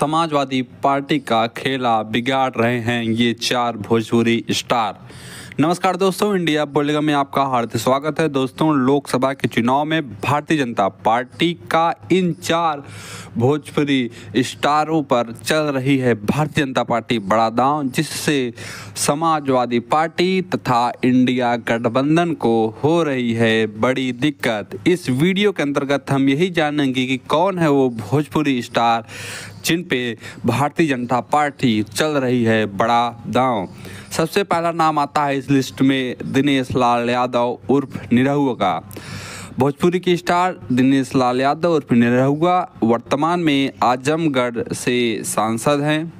Samajwadi party का खेला बिगाड़ रहे हैं ये चार भोजपुरी स्टार नमस्कार दोस्तों इंडिया बोलेगा में आपका हार्दिक स्वागत है दोस्तों लोकसभा के चुनाव में भारतीय जनता पार्टी का इन चार भोजपुरी स्टारों पर चल रही है भारतीय जनता पार्टी बड़ा दांव जिससे समाजवादी पार्टी तथा इंडिया गठबंधन को हो रही है बड़ी दिक्कत इस वीडियो के अंतर्गत हम यही जानेंगे कि कौन है वो भोजपुरी स्टार जिन पे भारतीय जनता पार्टी चल रही है बड़ा दांव सबसे पहला नाम आता है इस लिस्ट में दिनेश लाल यादव उर्फ निरहुआ का भोजपुरी की स्टार दिनेश लाल यादव उर्फ निरहुआ वर्तमान में आजमगढ़ से सांसद हैं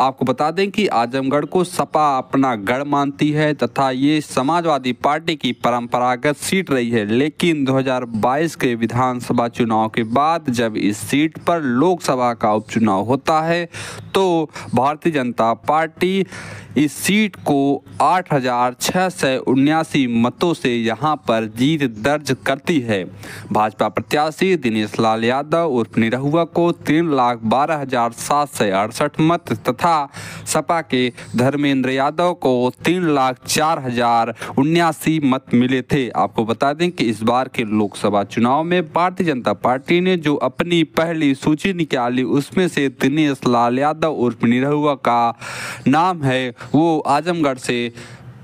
आपको बता दें कि आजमगढ़ को सपा अपना गढ़ मानती है तथा ये समाजवादी पार्टी की परंपरागत सीट रही है लेकिन 2022 के विधानसभा चुनाव के बाद जब इस सीट पर लोकसभा का उपचुनाव होता है तो भारतीय जनता पार्टी इस सीट को आठ मतों से यहां पर जीत दर्ज करती है भाजपा प्रत्याशी दिनेश लाल यादव उर्फ निरहुआ को तीन लाख बारह हजार सात सौ अड़सठ मत तथा सपा के धर्मेंद्र यादव को तीन लाख चार हजार उन्यासी मत मिले थे आपको बता दें कि इस बार के लोकसभा चुनाव में भारतीय जनता पार्टी ने जो अपनी पहली सूची निकाली उसमें से दिनेश लाल यादव उर्फ निरहुआ का नाम है वो आजमगढ़ से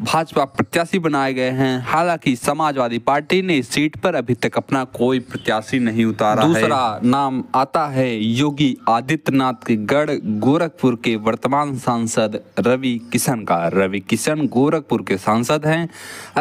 भाजपा प्रत्याशी बनाए गए हैं हालांकि समाजवादी पार्टी ने इस सीट पर अभी तक अपना कोई प्रत्याशी नहीं उतारा दूसरा है। नाम आता है योगी आदित्यनाथ के गढ़ गोरखपुर के वर्तमान सांसद रवि किशन का रवि किशन गोरखपुर के सांसद हैं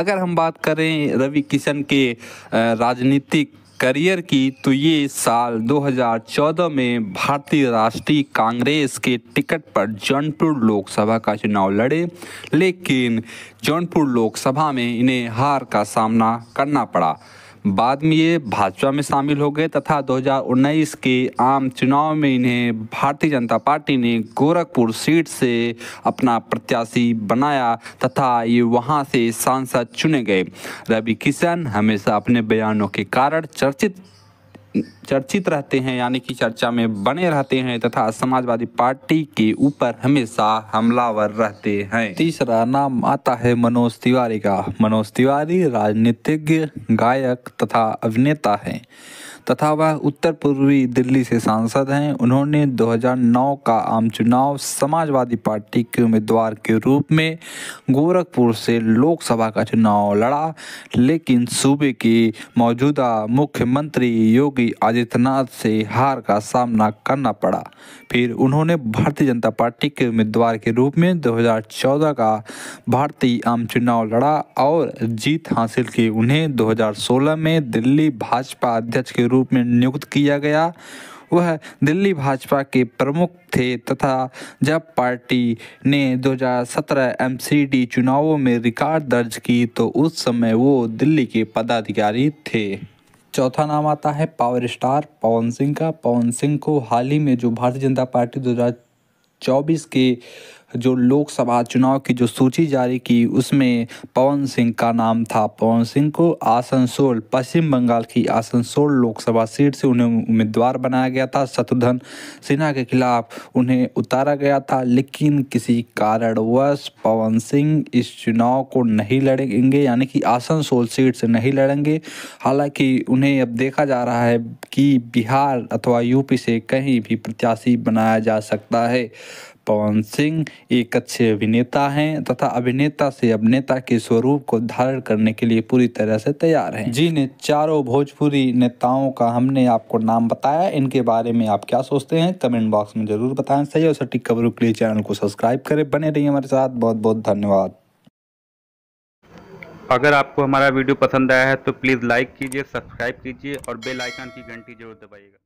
अगर हम बात करें रवि किशन के राजनीतिक करियर की तो ये साल 2014 में भारतीय राष्ट्रीय कांग्रेस के टिकट पर जौनपुर लोकसभा का चुनाव लड़े लेकिन जौनपुर लोकसभा में इन्हें हार का सामना करना पड़ा बाद में ये भाजपा में शामिल हो गए तथा 2019 के आम चुनाव में इन्हें भारतीय जनता पार्टी ने गोरखपुर सीट से अपना प्रत्याशी बनाया तथा ये वहाँ से सांसद चुने गए रवि किशन हमेशा अपने बयानों के कारण चर्चित चर्चित रहते हैं यानी कि चर्चा में बने रहते हैं तथा समाजवादी पार्टी के ऊपर हमेशा हमलावर रहते हैं तीसरा नाम आता है मनोज तिवारी का मनोज तिवारी राजनीतिज्ञ गायक तथा अभिनेता हैं तथा वह उत्तर पूर्वी दिल्ली से सांसद हैं उन्होंने 2009 का आम चुनाव समाजवादी पार्टी के उम्मीदवार के रूप में गोरखपुर से लोकसभा का चुनाव लड़ा लेकिन सूबे के मौजूदा मुख्यमंत्री योगी योगी आदित्यनाथ से हार का सामना करना पड़ा फिर उन्होंने भारतीय जनता पार्टी के उम्मीदवार के रूप में 2014 का भारतीय आम चुनाव लड़ा और जीत हासिल की उन्हें 2016 में दिल्ली भाजपा अध्यक्ष के रूप में नियुक्त किया गया वह दिल्ली भाजपा के प्रमुख थे तथा जब पार्टी ने 2017 एमसीडी चुनावों में रिकॉर्ड दर्ज की तो उस समय वो दिल्ली के पदाधिकारी थे चौथा नाम आता है पावर स्टार पवन सिंह का पवन सिंह को हाल ही में जो भारतीय जनता पार्टी दो हज़ार चौबीस के जो लोकसभा चुनाव की जो सूची जारी की उसमें पवन सिंह का नाम था पवन सिंह को आसनसोल पश्चिम बंगाल की आसनसोल लोकसभा सीट से उन्हें उम्मीदवार बनाया गया था शत्रुघ्न सिन्हा के खिलाफ उन्हें उतारा गया था लेकिन किसी कारणवश पवन सिंह इस चुनाव को नहीं लड़ेंगे यानी कि आसनसोल सीट से नहीं लड़ेंगे हालांकि उन्हें अब देखा जा रहा है कि बिहार अथवा यूपी से कहीं भी प्रत्याशी बनाया जा सकता है पवन सिंह एक अच्छे अभिनेता हैं तथा अभिनेता से अभिनेता के स्वरूप को धारण करने के लिए पूरी तरह से तैयार हैं ने चारों भोजपुरी नेताओं का हमने आपको नाम बताया इनके बारे में आप क्या सोचते हैं कमेंट बॉक्स में जरूर बताएं सही और सटीक खबरों के लिए चैनल को सब्सक्राइब करें बने रहिए हमारे साथ बहुत बहुत धन्यवाद अगर आपको हमारा वीडियो पसंद आया है तो प्लीज़ लाइक कीजिए सब्सक्राइब कीजिए और बेल आइकन की घंटी जरूर दबाइएगा